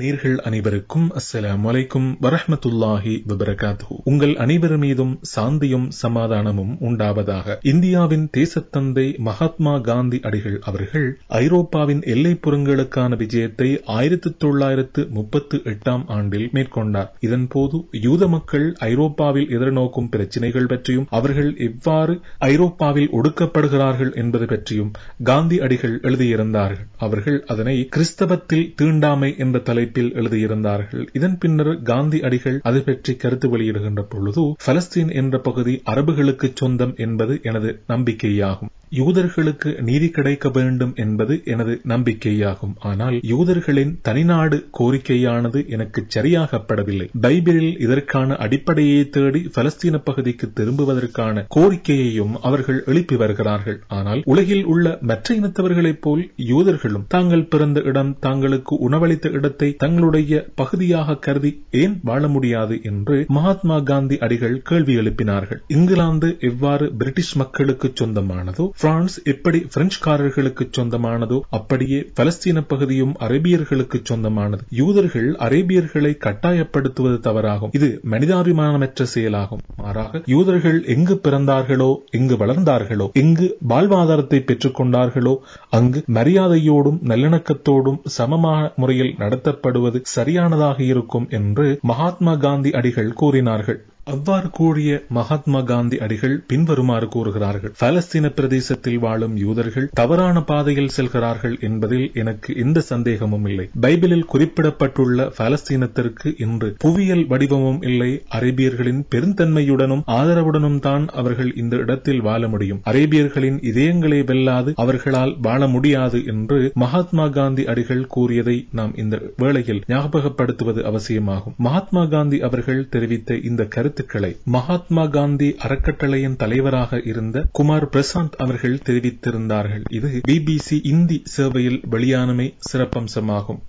நேர்கள் அனைவருக்கும் அஸ்ஸலாம் வலைக்கும் வரஹமத்துல்லாஹி வபரகாத்து உங்கள் அனைவர் மீதும் சாந்தியும் சமாதானமும் உண்டாவதாக இந்தியாவின் தேசத்தந்தை மகாத்மா காந்தி அடிகள் அவர்கள் ஐரோப்பாவின் எல்லைப்புறங்களுக்கான விஜயத்தை ஆயிரத்தி தொள்ளாயிரத்து முப்பத்து எட்டாம் ஆண்டில் மேற்கொண்டார் இதன்போது யூத மக்கள் ஐரோப்பாவில் எதிர்நோக்கும் பிரச்சினைகள் பற்றியும் அவர்கள் எவ்வாறு ஐரோப்பாவில் ஒடுக்கப்படுகிறார்கள் என்பது பற்றியும் காந்தி அடிகள் எழுதியிருந்தார்கள் அவர்கள் அதனை கிறிஸ்தவத்தில் தீண்டாமை என்ற தலை தலைப்பில் எழுதியிருந்தார்கள் இதன் பின்னர் காந்தி அடிகள் அது பற்றி கருத்து வெளியிடுகின்ற பொழுது பலஸ்தீன் என்ற பகுதி அரபுகளுக்கு சொந்தம் என்பது எனது நம்பிக்கையாகும் யூதர்களுக்கு நீதி கிடைக்க வேண்டும் என்பது எனது நம்பிக்கையாகும் ஆனால் யூதர்களின் தனிநாடு கோரிக்கையானது எனக்கு சரியாகப்படவில்லை பைபிளில் இதற்கான அடிப்படையை தேடி பலஸ்தீன பகுதிக்கு திரும்புவதற்கான கோரிக்கையையும் அவர்கள் எழுப்பி வருகிறார்கள் ஆனால் உலகில் உள்ள மற்ற இனத்தவர்களைப் போல் யூதர்களும் தாங்கள் பிறந்த இடம் தாங்களுக்கு உணவளித்த இடத்தை தங்களுடைய பகுதியாக கருதி ஏன் வாழ முடியாது என்று மகாத்மா காந்தி அடிகள் கேள்வி எழுப்பினார்கள் இங்கிலாந்து எவ்வாறு பிரிட்டிஷ் மக்களுக்கு சொந்தமானதோ பிரான்ஸ் எப்படி பிரெஞ்சுக்காரர்களுக்கு சொந்தமானதோ அப்படியே பலஸ்தீன பகுதியும் அரேபியர்களுக்கு சொந்தமானது யூதர்கள் அரேபியர்களை கட்டாயப்படுத்துவது தவறாகும் இது மனிதாபிமானமற்ற செயலாகும் மாறாக யூதர்கள் எங்கு பிறந்தார்களோ எங்கு வளர்ந்தார்களோ எங்கு வாழ்வாதாரத்தை பெற்றுக்கொண்டார்களோ அங்கு மரியாதையோடும் நல்லிணக்கத்தோடும் சமமான முறையில் நடத்தப்படுவது சரியானதாக இருக்கும் என்று மகாத்மா காந்தி அடிகள் கூறினார்கள் அவ்வாறு கூறிய மகாத்மா காந்தி அடிகள் பின்வருமாறு கூறுகிறார்கள் பலஸ்தீன பிரதேசத்தில் வாழும் யூதர்கள் தவறான பாதையில் செல்கிறார்கள் என்பதில் எனக்கு எந்த சந்தேகமும் இல்லை பைபிளில் குறிப்பிடப்பட்டுள்ள பலஸ்தீனத்திற்கு இன்று புவியியல் வடிவமும் இல்லை அரேபியர்களின் பெருந்தன்மையுடனும் ஆதரவுடனும் தான் அவர்கள் இந்த இடத்தில் வாழ முடியும் அரேபியர்களின் இதயங்களை வெல்லாது அவர்களால் வாழ முடியாது என்று மகாத்மா காந்தி அடிகள் கூறியதை நாம் இந்த வேளையில் ஞாபகப்படுத்துவது அவசியமாகும் மகாத்மா காந்தி அவர்கள் தெரிவித்த இந்த கருத்து கருத்துக்களை மகாத்மா காந்தி அறக்கட்டளையின் தலைவராக இருந்த குமார் பிரசாந்த் அவர்கள் தெரிவித்திருந்தார்கள் இது பிபிசி இந்தி சேவையில் வெளியானமை சிறப்பம்சமாகும்